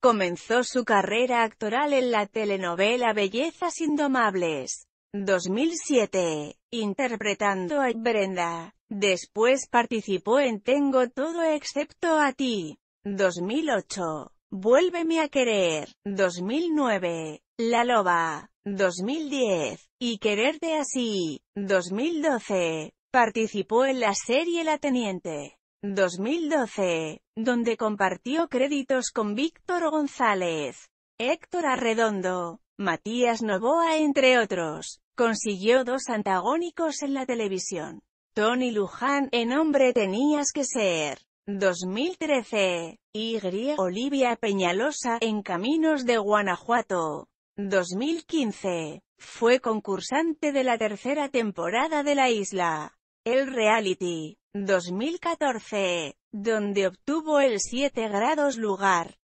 Comenzó su carrera actoral en la telenovela Bellezas Indomables, 2007, interpretando a Brenda. Después participó en Tengo todo excepto a ti, 2008, Vuélveme a querer, 2009, La loba, 2010, y Quererte así, 2012. Participó en la serie La Teniente. 2012, donde compartió créditos con Víctor González, Héctor Arredondo, Matías Novoa entre otros. Consiguió dos antagónicos en la televisión. Tony Luján, en hombre tenías que ser. 2013. Y Olivia Peñalosa, en Caminos de Guanajuato. 2015. Fue concursante de la tercera temporada de La Isla el reality 2014, donde obtuvo el 7 grados lugar.